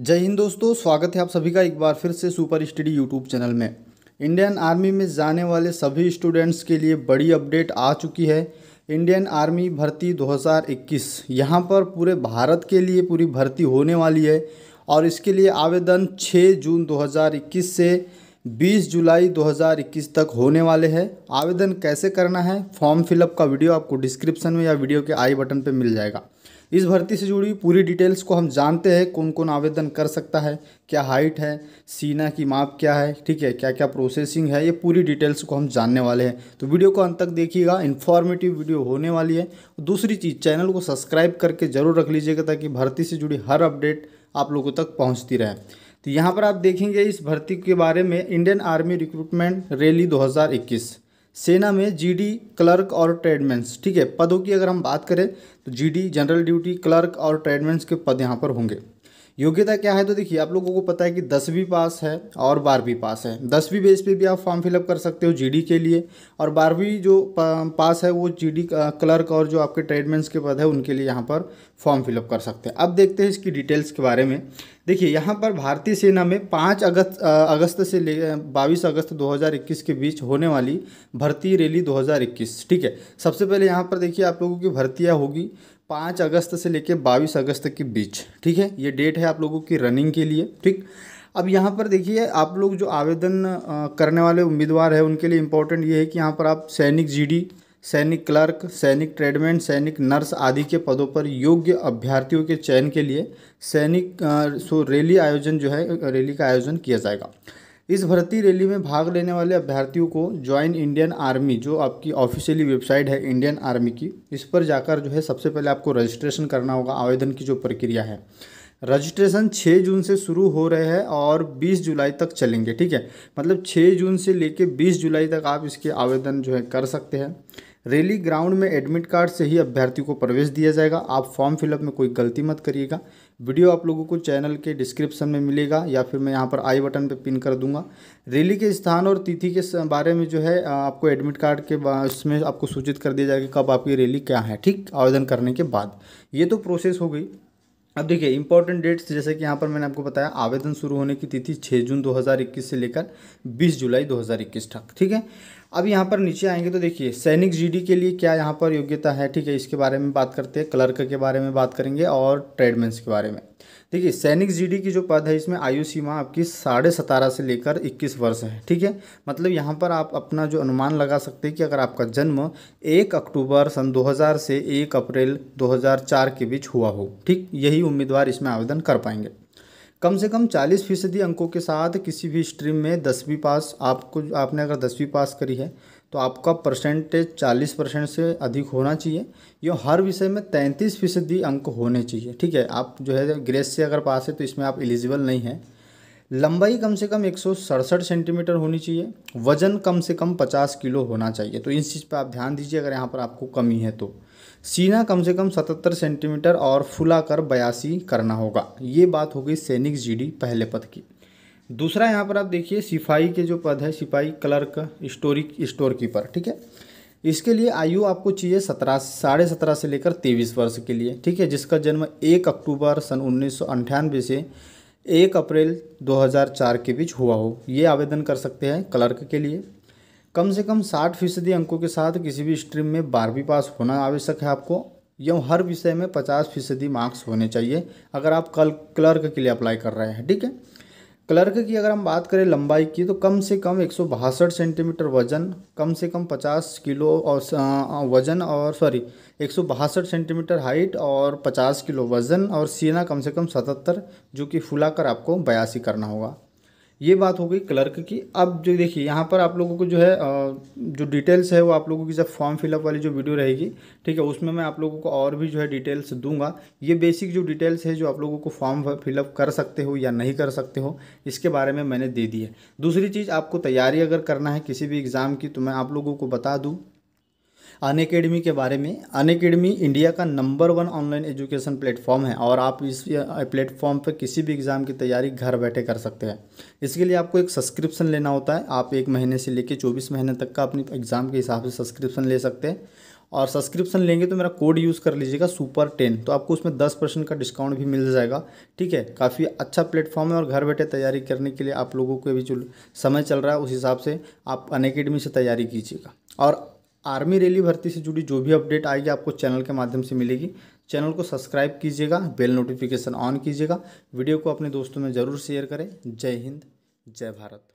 जय हिंद दोस्तों स्वागत है आप सभी का एक बार फिर से सुपर स्टडी यूट्यूब चैनल में इंडियन आर्मी में जाने वाले सभी स्टूडेंट्स के लिए बड़ी अपडेट आ चुकी है इंडियन आर्मी भर्ती 2021 यहाँ पर पूरे भारत के लिए पूरी भर्ती होने वाली है और इसके लिए आवेदन 6 जून 2021 से 20 जुलाई 2021 तक होने वाले हैं आवेदन कैसे करना है फॉर्म फिलअप का वीडियो आपको डिस्क्रिप्शन में या वीडियो के आई बटन पर मिल जाएगा इस भर्ती से जुड़ी पूरी डिटेल्स को हम जानते हैं कौन कौन आवेदन कर सकता है क्या हाइट है सीना की माप क्या है ठीक है क्या क्या प्रोसेसिंग है ये पूरी डिटेल्स को हम जानने वाले हैं तो वीडियो को अंत तक देखिएगा इन्फॉर्मेटिव वीडियो होने वाली है दूसरी चीज़ चैनल को सब्सक्राइब करके ज़रूर रख लीजिएगा ताकि भर्ती से जुड़ी हर अपडेट आप लोगों तक पहुँचती रहे तो यहाँ पर आप देखेंगे इस भर्ती के बारे में इंडियन आर्मी रिक्रूटमेंट रैली दो सेना में जीडी क्लर्क और ट्रेडमेंस ठीक है पदों की अगर हम बात करें तो जीडी जनरल ड्यूटी क्लर्क और ट्रेडमेंस के पद यहाँ पर होंगे योग्यता क्या है तो देखिए आप लोगों को पता है कि दसवीं पास है और बारहवीं पास है दसवीं बेस पे भी आप फॉर्म फिलअप कर सकते हो जीडी के लिए और बारहवीं जो पास है वो जीडी क्लर्क और जो आपके ट्रेडमेंट्स के पद है उनके लिए यहाँ पर फॉर्म फिलअप कर सकते हैं अब देखते हैं इसकी डिटेल्स के बारे में देखिए यहाँ पर भारतीय सेना में पाँच अगस्त अगस्त से ले बाईस अगस्त 2021 के बीच होने वाली भर्ती रैली 2021 ठीक है सबसे पहले यहाँ पर देखिए आप लोगों की भर्तियाँ होगी पाँच अगस्त से लेकर बाईस अगस्त के बीच ठीक है ये डेट है आप लोगों की रनिंग के लिए ठीक अब यहाँ पर देखिए आप लोग जो आवेदन करने वाले उम्मीदवार हैं उनके लिए इम्पोर्टेंट ये है कि यहाँ पर आप सैनिक जीडी सैनिक क्लर्क सैनिक ट्रेडमैन सैनिक नर्स आदि के पदों पर योग्य अभ्यर्थियों के चयन के लिए सैनिक सो रैली आयोजन जो है रैली का आयोजन किया जाएगा इस भर्ती रैली में भाग लेने वाले अभ्यर्थियों को ज्वाइन इंडियन आर्मी जो आपकी ऑफिशियली वेबसाइट है इंडियन आर्मी की इस पर जाकर जो है सबसे पहले आपको रजिस्ट्रेशन करना होगा आवेदन की जो प्रक्रिया है रजिस्ट्रेशन 6 जून से शुरू हो रहे हैं और 20 जुलाई तक चलेंगे ठीक है मतलब 6 जून से लेके 20 जुलाई तक आप इसके आवेदन जो है कर सकते हैं रैली ग्राउंड में एडमिट कार्ड से ही अभ्यर्थी को प्रवेश दिया जाएगा आप फॉर्म फिलअप में कोई गलती मत करिएगा वीडियो आप लोगों को चैनल के डिस्क्रिप्शन में मिलेगा या फिर मैं यहाँ पर आई बटन पर पिन कर दूंगा रैली के स्थान और तिथि के बारे में जो है आपको एडमिट कार्ड के इसमें आपको सूचित कर दिया जाएगा कब आपकी रैली क्या है ठीक आवेदन करने के बाद ये तो प्रोसेस हो गई अब देखिए इंपॉर्टेंट डेट्स जैसे कि यहाँ पर मैंने आपको बताया आवेदन शुरू होने की तिथि 6 जून 2021 से लेकर 20 जुलाई 2021 तक ठीक है अब यहाँ पर नीचे आएंगे तो देखिए सैनिक जीडी के लिए क्या यहाँ पर योग्यता है ठीक है इसके बारे में बात करते हैं क्लर्क के बारे में बात करेंगे और ट्रेडमेंस के बारे में देखिए सैनिक जीडी की जो पद है इसमें आयु सीमा आपकी साढ़े सतारह से लेकर इक्कीस वर्ष है ठीक है मतलब यहाँ पर आप अपना जो अनुमान लगा सकते हैं कि अगर आपका जन्म एक अक्टूबर सन 2000 से एक अप्रैल 2004 के बीच हुआ हो ठीक यही उम्मीदवार इसमें आवेदन कर पाएंगे कम से कम चालीस फीसदी अंकों के साथ किसी भी स्ट्रीम में दसवीं पास आपको आपने अगर दसवीं पास करी है तो आपका परसेंटेज चालीस परसेंट से अधिक होना चाहिए या हर विषय में तैंतीस फीसदी अंक होने चाहिए ठीक है आप जो है ग्रेस से अगर पास है तो इसमें आप एलिजिबल नहीं हैं लंबाई कम से कम एक सेंटीमीटर होनी चाहिए वज़न कम से कम पचास किलो होना चाहिए तो इस चीज़ पर आप ध्यान दीजिए अगर यहाँ पर आपको कमी है तो सीना कम से कम 77 सेंटीमीटर और फुलाकर बयासी करना होगा ये बात हो गई सैनिक जीडी पहले पद की दूसरा यहाँ पर आप देखिए सिपाही के जो पद है सिपाही क्लर्क स्टोरी स्टोर कीपर ठीक है इसके लिए आयु आपको चाहिए सत्रह साढ़े सत्रह से लेकर तेईस वर्ष के लिए ठीक है जिसका जन्म एक अक्टूबर सन उन्नीस से एक अप्रैल 2004 के बीच हुआ हो ये आवेदन कर सकते हैं क्लर्क के लिए कम से कम साठ फीसदी अंकों के साथ किसी भी स्ट्रीम में बारहवीं पास होना आवश्यक है आपको यम हर विषय में पचास फीसदी मार्क्स होने चाहिए अगर आप कल क्लर्क के लिए अप्लाई कर रहे हैं ठीक है क्लर्क की अगर हम बात करें लंबाई की तो कम से कम एक सेंटीमीटर वजन कम से कम पचास किलो और वजन और सॉरी एक सेंटीमीटर हाइट और पचास किलो वजन और सीना कम से कम सतहत्तर जो कि फुलाकर आपको बयासी करना होगा ये बात हो गई क्लर्क की अब जो देखिए यहाँ पर आप लोगों को जो है जो डिटेल्स है वो आप लोगों की जब फॉर्म फिलअप वाली जो वीडियो रहेगी ठीक है उसमें मैं आप लोगों को और भी जो है डिटेल्स दूंगा ये बेसिक जो डिटेल्स है जो आप लोगों को फॉर्म फिलअप कर सकते हो या नहीं कर सकते हो इसके बारे में मैंने दे दी है दूसरी चीज़ आपको तैयारी अगर करना है किसी भी एग्ज़ाम की तो मैं आप लोगों को बता दूँ अन अकेडमी के बारे में अन अकेडमी इंडिया का number one online education platform है और आप इस प्लेटफॉर्म पर किसी भी एग्ज़ाम की तैयारी घर बैठे कर सकते हैं इसके लिए आपको एक सब्सक्रिप्शन लेना होता है आप एक महीने से लेकर चौबीस महीने तक का अपनी एग्ज़ाम के हिसाब से सब्सक्रिप्शन ले सकते हैं और सब्सक्रिप्शन लेंगे तो मेरा कोड यूज़ कर लीजिएगा सुपर टेन तो आपको उसमें दस परसेंट का डिस्काउंट भी मिल जाएगा ठीक है काफ़ी अच्छा प्लेटफॉर्म है और घर बैठे तैयारी करने के लिए आप लोगों को भी जो समय चल रहा है उस हिसाब से आप अन से तैयारी कीजिएगा और आर्मी रैली भर्ती से जुड़ी जो भी अपडेट आएगी आपको चैनल के माध्यम से मिलेगी चैनल को सब्सक्राइब कीजिएगा बेल नोटिफिकेशन ऑन कीजिएगा वीडियो को अपने दोस्तों में ज़रूर शेयर करें जय हिंद जय भारत